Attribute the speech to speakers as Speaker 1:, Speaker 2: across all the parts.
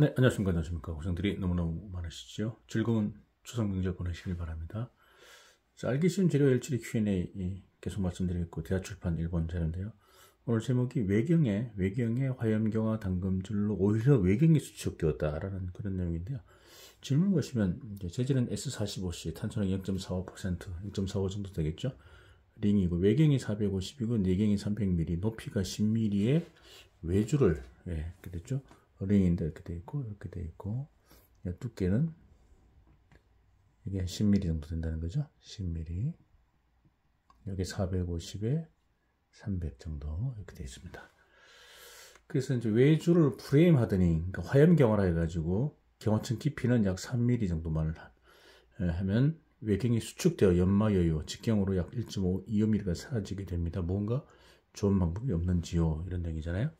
Speaker 1: 네, 안녕하십니까. 안녕하십니까. 고생들이 너무너무 많으시죠. 즐거운 추석 명절 보내시길 바랍니다. 자, 알기 쉬운 재료 L7 Q&A 예, 계속 말씀드리고 대화출판 1번 자료인데요. 오늘 제목이 외경에, 외경에 화염경화 당금줄로 오히려 외경이 수축되었다라는 그런 내용인데요. 질문 보시면 이제 재질은 S45C, 탄소량 0.45%, 0.45 정도 되겠죠. 링이고 외경이 450이고 내경이 300mm, 높이가 10mm의 외주를 예, 그랬죠. 어린이인데 이렇게 돼 있고 이렇게 돼 있고 이 두께는 이게 10mm 정도 된다는 거죠 10mm 여기 450에 300 정도 이렇게 되어 있습니다 그래서 이제 외주를 프레임 하더니 그러니까 화염경화라 해가지고 경화층 깊이는 약 3mm 정도만 예, 하면 외경이 수축되어 연마여요 직경으로 약 1.5, 2mm가 사라지게 됩니다. 뭔가 좋은 방법이 없는지요? 이런 얘기잖아요.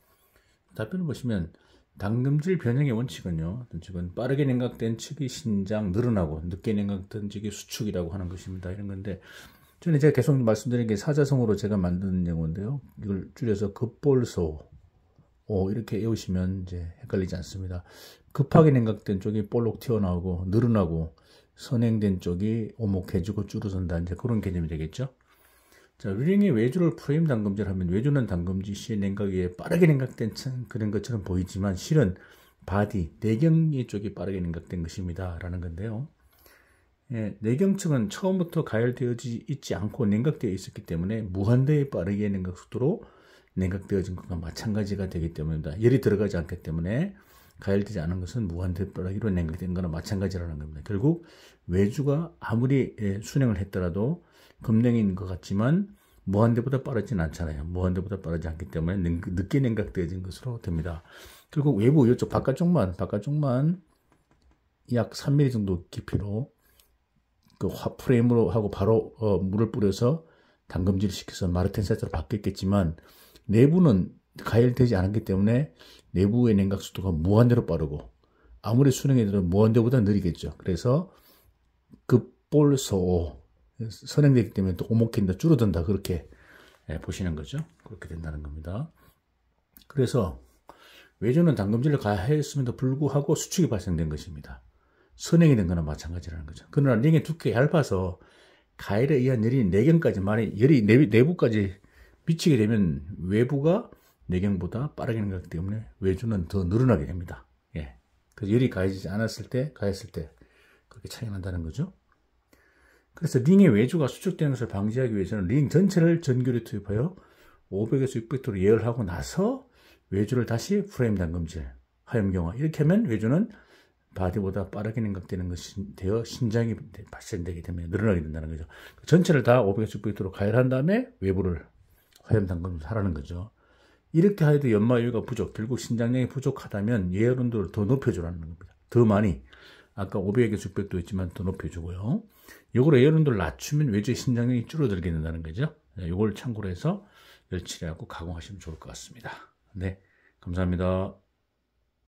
Speaker 1: 답변을 보시면 당금질 변형의 원칙은요. 원칙은 빠르게 냉각된 측이 신장 늘어나고 늦게 냉각된 측이 수축이라고 하는 것입니다. 이런 건데 전에 제가 계속 말씀드린 게 사자성어로 제가 만드는 용어인데요. 이걸 줄여서 급볼소 오, 이렇게 외우시면 이제 헷갈리지 않습니다. 급하게 냉각된 쪽이 볼록 튀어나오고 늘어나고 선행된 쪽이 오목해지고 줄어선다 이제 그런 개념이 되겠죠. 자, 윌링이 외주를 프레임 담금질 하면 외주는 담금질 시의 냉각 위에 빠르게 냉각된 층 그런 것처럼 보이지만 실은 바디, 내경이 쪽이 빠르게 냉각된 것입니다. 라는 건데요. 예, 내경층은 처음부터 가열되어 있지 않고 냉각되어 있었기 때문에 무한대의 빠르게 냉각 속도로 냉각되어진 것과 마찬가지가 되기 때문입니다. 열이 들어가지 않기 때문에 가열되지 않은 것은 무한대표라기로 냉각된 거나 마찬가지라는 겁니다. 결국 외주가 아무리 예, 순행을 했더라도 검냉인 것 같지만 무한대보다 빠르진 않잖아요. 무한대보다 빠르지 않기 때문에 늦게 냉각되어진 것으로 됩니다. 결국 외부 이쪽 바깥쪽만 바깥쪽만 약 3mm 정도 깊이로 그 화 프레임으로 하고 바로 어, 물을 뿌려서 담금질 을 시켜서 마르텐 세트로 바뀌었겠지만 내부는 가열되지 않았기 때문에 내부의 냉각 속도가 무한대로 빠르고 아무리 순행해도 무한대보다 느리겠죠. 그래서 급볼소 그 선행되기 때문에 또 오목해진다 줄어든다 그렇게 예, 보시는 거죠. 그렇게 된다는 겁니다. 그래서 외조는 당금질을 가했음에도 불구하고 수축이 발생된 것입니다. 선행이 된 거나 마찬가지라는 거죠. 그러나 링의 두께가 얇아서 가열에 의한 열이 내경까지 네 만약 열이 내부까지 미치게 되면 외부가 내경보다 빠르게 나가 때문에 외주는 더 늘어나게 됩니다. 예. 그래서 열이 가해지지 않았을 때, 가했을 때 그렇게 차이가 난다는 거죠. 그래서 링의 외주가 수축되는 것을 방지하기 위해서는 링 전체를 전기로 투입하여 500에서 600도로 예열하고 나서 외주를 다시 프레임 담금질, 하염경화 이렇게 하면 외주는 바디보다 빠르게 냉각되는 것이 되어 신장이 발생되기 때문에 늘어나게 된다는 거죠. 전체를 다 500에서 600도로 가열한 다음에 외부를 화염 담금질 하라는 거죠. 이렇게 하여도 연마율가 부족, 결국 신장량이 부족하다면 예열온도를 더 높여주라는 겁니다. 더 많이. 아까 500에 600도 있지만 더 높여주고요. 요걸 예열온도를 낮추면 외주의 신장량이 줄어들게 된다는 거죠. 네, 요걸 참고로 해서 멸치를 갖고 가공하시면 좋을 것 같습니다. 네. 감사합니다.